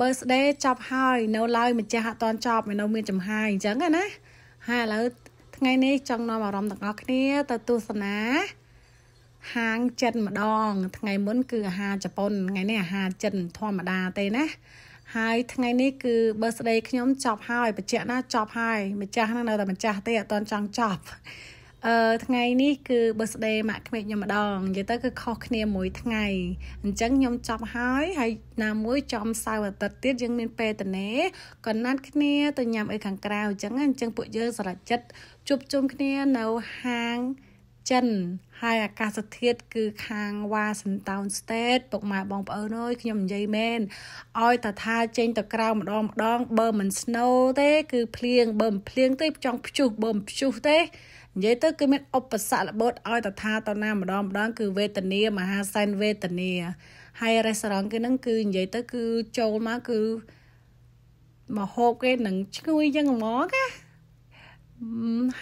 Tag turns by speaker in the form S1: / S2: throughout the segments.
S1: birthday ចប់ហើយនៅឡើយម្ចាស់អត់តន់ចប់នៅ មានចំហាយអញ្ចឹងណា ហើយឥឡូវថ្ងៃនេះចង់នាំអារម្មណ៍ទាំងអស់គ្នាទៅទស្សនាហាងចិនម្ដង ថ្ងៃមុនគឺអាហារជប៉ុនថ្ងៃនេះអាហារចិនធម្មតាទេណា ហើយថ្ងៃនេះគឺ birthday ខ្ញុំចប់ហើយបច្ចៈណា ចប់ហើយម្ចាស់នៅតែម្ចាស់ទេអត់តន់ចង់ចប់អឺថ្ងៃនេះគឺ birthday ម៉ាក់ក្មេកខ្ញុំម្ដងនិយាយទៅគឺខុសគ្នាមួយថ្ងៃអញ្ចឹងខ្ញុំចប់ហើយហើយណាមួយចំសៅរ៍អាទិត្យទៀតយើងមាន ពេលតនេក៏ណាត់គ្នាទៅញ៉ាំអីខាងក្រៅអញ្ចឹងអញ្ចឹងពួកយើងសម្រេចចិត្តជួបជុំគ្នានៅហាងចិនហើយអាកាសធាតុគឺខាង Washington State ពុកម៉ែបងប្អូនអើយខ្ញុំនិយាយមែនឲ្យតថា ចេញទៅក្រៅម្ដងម្ដងបើមិន snow ទេ គឺភ្លៀងបើមិនភ្លៀងទេចង់ព្យុះបើមិនព្យុះទេនិយាយទៅគឺមានឧបសគ្គល្បូតឲ្យតថាតណាម្ដងម្ដងគឺវេទនាមហាសែនវេទនាហើយ restaurant គេហ្នឹងគឺនិយាយទៅគឺចូលមកគឺមកហូបគេនឹងឈ្ងុយចឹងហ្មងណា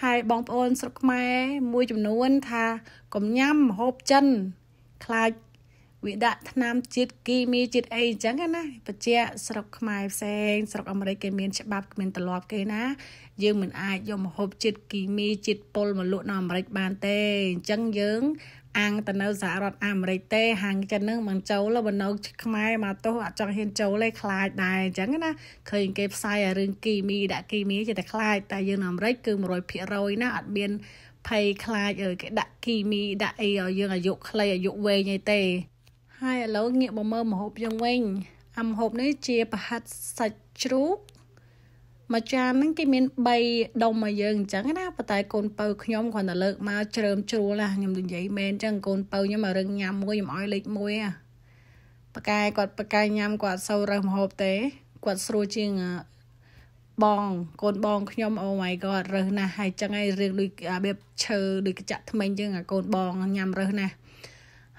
S1: ហើយបងប្អូនស្រុកខ្មែរ មួយចំនួនថាកុំញ៉ាំម្ហូបចិនខ្លាចវាដាក់ថ្នាំជាតិគីមីជាតិអីអញ្ចឹងណាបច្ចៈស្រុកខ្មែរផ្សេង ស្រុកអាមេរិកគេមានច្បាប់មានទម្លាប់គេណា យើងមិនអាចយកមកហូបជាតិគីមីជាតិពុលមកលក់នៅអាមេរិកបានទេអញ្ចឹងយើងអាំងទៅនៅសហរដ្ឋអាមេរិកទេ ហាងចិនហ្នឹងមិនចូលបើនៅខ្មែរមកទោះអត់ចង់ហ៊ានចូលទេខ្លាចដែរអញ្ចឹងណាឃើញគេផ្សាយរឿងគីមីដាក់គីមីគេតែខ្លាចតែយើងនៅអាមេរិកគឺ100%ណាអត់មានភ័យខ្លាចគេដាក់គីមីដាក់អីឲ្យយើងអាយុខ្លីអាយុវែងអីទេហើយឥឡូវងាកមកមើលម្ហូបយើងវិញអាម្ហូបនេះជាប្រហិតសាច់ជ្រូកមួយចានហ្នឹងគេមាន3ដុំមកយើងអញ្ចឹងណាប៉ុន្តែកូនពៅខ្ញុំគាត់តែលើកមកជ្រើមជ្រួលណាខ្ញុំនិយាយមែនអញ្ចឹងកូនពៅខ្ញុំមករឹងញ៉ាំមួយខ្ញុំឲ្យលេខ1អាប៉ាកែគាត់ប៉ាកែញ៉ាំគាត់សូវរើសម្ហូបទេគាត់ស្រួលជាងបងកូនបងខ្ញុំអូ my god រើសណាស់ហើយចឹងហើយរឿងដូចអាបៀបឈើដូចកញ្ចាក់ថ្មិញចឹងអាកូនបងញ៉ាំរើសណាស់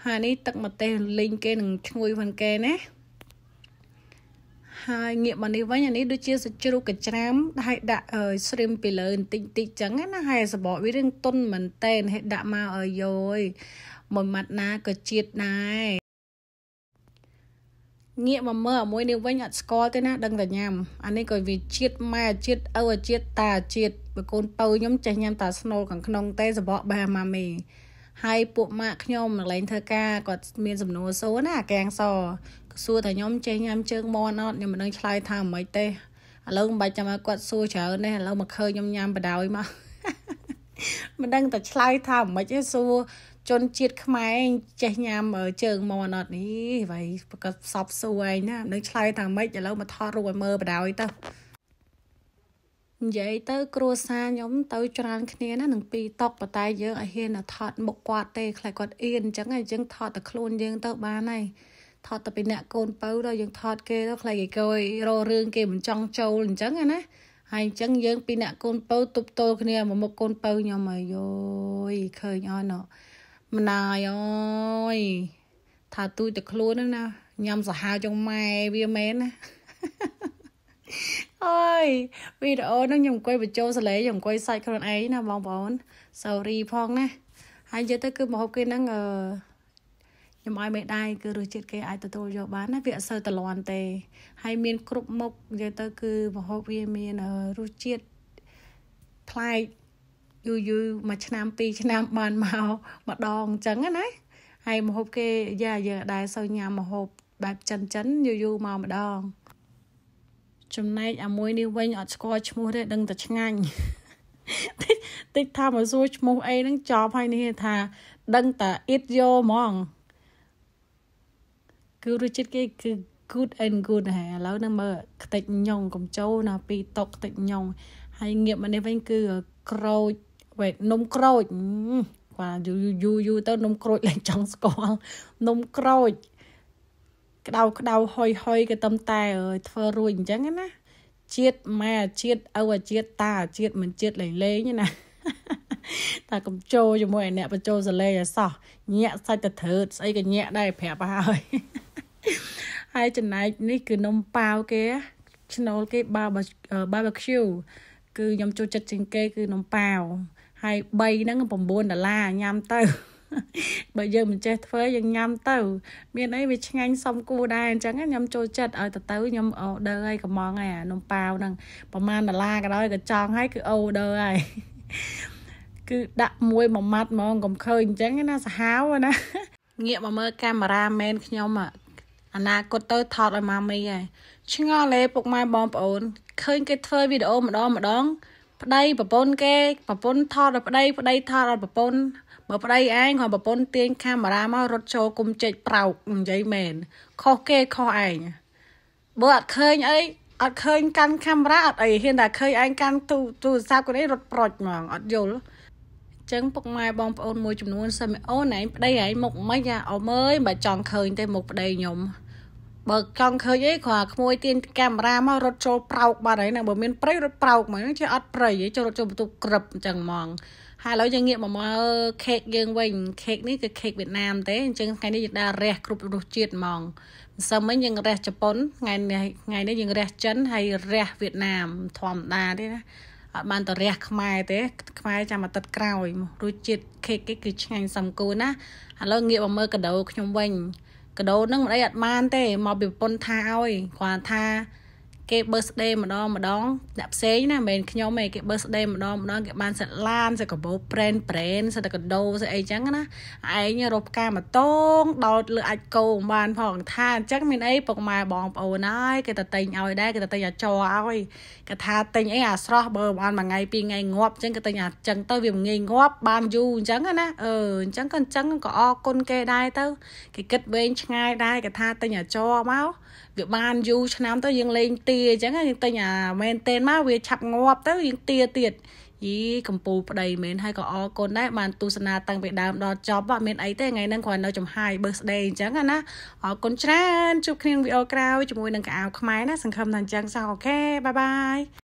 S1: ហើយនេះទឹកម្ទេសលីងគេនឹងឈ្ងុយផងគេណាហើយងាកមកនេះវិញអានេះដូចជាសាច់ជ្រូកកច្រាមហើយដាក់ស្រីមពីលើបន្តិចតិចចឹងណាហើយសបកវារឿងទុនមែនតែនហើយដាក់មកអើយយមួយម៉ាត់ណាក៏ជាតិដែរងាកមកមើលអាមួយនេះវិញអត់ស្គាល់ទេណា ដឹងតែញ៉ាំអានេះក៏វាជាតិម៉ែជាតិឪជាតិតាជាតិបើកូនបើខ្ញុំចេះញ៉ាំតាស្នូលខាងក្នុងទេសបកបាម៉ាមីហើយពួកម៉ាក់ខ្ញុំកន្លែងធ្វើការគាត់មាន សំណួរសួរណាកៀងសសួរថាខ្ញុំចេះញ៉ាំជើងមន់អត់ខ្ញុំមិនដឹងឆ្លើយថាមិនទេឥឡូវមិនបាច់ចាំឲ្យគាត់សួរច្រើនទេឥឡូវមកឃើញខ្ញុំញ៉ាំបដ ாய் មកមិនដឹងតែឆ្លើយថាមិនទេសួរជនជាតិខ្មែរចេះញ៉ាំជើងមន់អត់នេះវៃប្រកាសផ្សព្វសួរឯងណាមិនដឹងឆ្លើយថាមិនឥឡូវមកថតរូបឲ្យមើលបដ ாய் ទៅនិយាយទៅគ្រួសារខ្ញុំទៅច្រើនគ្នាណានឹងពីតុកប៉ុន្តែយើងឲ្យហ៊ានថតមុខគាត់ទេខ្លាចគាត់អៀនអញ្ចឹងហើយយើងថតតែខ្លួនយើងទៅបានហើយថតតែពីអ្នកកូនបើដល់យើងថតគេទៅខ្លាចគេកយរោរឿងគេមិនចង់ចូលអញ្ចឹងណាហើយអញ្ចឹងយើង ពីអ្នកកូនបើទប់ទល់គ្នា មកមុខកូនបើខ្ញុំហើយយយឃើញអត់ណោះម្នាយអើយថាទូចតែខ្លួនណាញ៉ាំសាហាវចុងម៉ែវាមែនណាហើយវីដេអូហ្នឹងខ្ញុំអង្គុយបញ្ចូលសលេងខ្ញុំអង្គុយសាច់ខ្លួនឯងណាបងប្អូន sorry ផងណាហើយនិយាយទៅគឺម្ហូបគេហ្នឹងអឺខ្ញុំឲ្យមេដៃគឺរសជាតិគេអាចទទួលយកបានណាវាអត់សូវតលន់ទេ ហើយមានគ្រប់មុខនិយាយទៅ គឺម្ហូបវាមានរសជាតិប្លែកយូរយូរមួយឆ្នាំពីរឆ្នាំបានមកម្ដងអញ្ចឹងណាហើយម្ហូបគេយ៉ាយើងដែរសូវញ៉ាំម្ហូបបែបចិនចិនយូរយូរមកម្ដងចំណែកអាមួយនេះវិញអត់ស្គាល់ឈ្មោះទេដឹងតែឆ្ងាញ់តិចថាមកសួរឈ្មោះអីហ្នឹងចប់ហើយនេះថា ដឹងតែអ៊ីតយោហ្មង គឺរសជាតិគេគឺ good and good ហើយឥឡូវនឹងមើលខ្ទេចញងកំចោណាពីតុកខ្ទេចញងហើយងៀបមកនេះវិញគឺក្រូចវេនំក្រូចបាទយូរយូរយូរទៅនំក្រូចឡើងចង់ស្គាល់នំក្រូចក្តៅក្តៅហុយហុយក៏តំតែធ្វើរួចអញ្ចឹងណា ជាតិម៉ែជាតិឪជាតិតាជាតិមិនជាតិលេងលេងណា តាកំជោជាមួយឯអ្នកបញ្ចូលសលេងឲ្យសោះញាក់សាច់ទៅធើតស្អីក៏ញាក់ដែរប្រាប់ហើយហើយចំណែកនេះគឺនំប៉ាវគេឆ្នូលគេ barbecue គឺខ្ញុំចូលចិត្តជាងគេ គឺនំប៉ាវហើយ3ហ្នឹង9ដុល្លារញ៉ាំទៅបើយើងមិនចេះធ្វើយើងញ៉ាំទៅ មានអីវាឆ្ងាញ់សមគួរដែរអញ្ចឹងខ្ញុំចូលចិត្តឲ្យទៅទៅខ្ញុំអូដឺឲ្យកំងឯអា នំប៉ាវហ្នឹងប្រហែលដុល្លារក៏ដោយក៏ចង់ឲ្យគឺអូដឺហើយគឺដាក់មួយមួយម៉ាត់ហ្មងកុំឃើញអញ្ចឹងណាសាហាវណាងាកមកមើលកាមេរ៉ាមែនខ្ញុំអនាគតទៅថតឲ្យម៉ាមីហើយឆ្ងល់លេពុកម៉ែបងប្អូនឃើញគេធ្វើវីដេអូម្ដងម្ដងប្តីប្រពន្ធគេប្រពន្ធថតដល់ប្តីប្តីថតដល់ប្រពន្ធបើប្តីឯងគាត់ប្រពន្ធទាញកាមេរ៉ាមករត់ចូលគុំចេចប្រោកនិយាយមែនខុសគេខុសឯងបើអត់ឃើញអីអត់ឃើញកាន់កាមេរ៉ាអត់អីហ៊ានតែឃើញឯងកាន់ទូទូរស័ព្ទគាត់នេះរត់ប្រូចហ្មងអត់យល់ចឹងពុកម៉ែបងប្អូនមួយចំនួនសិមអូនឯងប្តីឯងមុខមិនអាអ៊ំអើយបើចង់ឃើញទេមុខប្តីខ្ញុំបើចង់ឃើញអីគ្រាន់ក្មួយទាញកាមេរ៉ាមករត់ចូលប្រោកបាត់ហើយណាបើមានព្រៃរត់ប្រោកមកហ្នឹងជាអត់ព្រៃឯងចូលរត់ចូលបន្ទប់ក្រឹបអញ្ចឹងហ្មងហើយឥឡូវយើងងាកមកមើលខេកយើងវិញ ខេកនេះគឺខេកវៀតណាមទេអញ្ចឹងថ្ងៃនេះយើងដើររះគ្រប់រសជាតិហ្មងម្សិលមិញយើងរះជប៉ុនថ្ងៃនេះថ្ងៃនេះយើងរះចិនហើយរះវៀតណាមធម្មតាទេណាអត់បានតរះខ្មែរទេ ខ្មែរចាំអាទិត្យក្រោយរសជាតិខេកគេគឺឆ្ងាញ់សំគូណាឥឡូវងាកមកមើលកដោខ្ញុំវិញកដោនឹងមិនអីអត់បានទេមកពីប្រពន្ធថាឲ្យគ្រាន់ថាគេ birthday ម្ដងម្ដងអ្នកផ្សេងណាមិនមែនខ្ញុំទេគេ birthday ម្ដងម្ដងគេបានសិតឡានសិតកាបូប្រេនប្រេនសិតកដោសិតអីចឹងណាឯងរົບការមកតងដោតលើអាចកោមិនបាន ផងថាអញ្ចឹងមានអីពុកម៉ែបងប្អូនហើយគេទៅតែញឲ្យដែរគេទៅតែញអាចោឲ្យគេថាតែញអីអាស្រស់បើបានមួយថ្ងៃពីរថ្ងៃងាប់អញ្ចឹងគេតែញអាចឹងទៅវាងាយងាប់បានយូរអញ្ចឹងណាអឺអញ្ចឹងក៏អញ្ចឹងក៏អរគុណគេដែរទៅគេគិតវែងឆ្ងាយដែរគេថាតែញអាចោមកបានយូរឆ្នាំទៅយើងលេងទាអញ្ចឹងយើងទិញអាមែនតេនមកវា ឆាប់ងាប់ទៅយើងទាទៀតយីកំពូលប្តីមែនហើយក៏អរគុណដែរបានទស្សនាតាំងពីដើមដល់ចប់អត់មានអីទេថ្ងៃហ្នឹងគ្រាន់នៅចំហាយ birthday អញ្ចឹងណាអរគុណច្រើនជួបគ្នាវីដេអូក្រោយជាមួយនឹងកៅអៅខ្មែរណាសង្ឃឹមថាអញ្ចឹងសោះអូខេបាយបាយ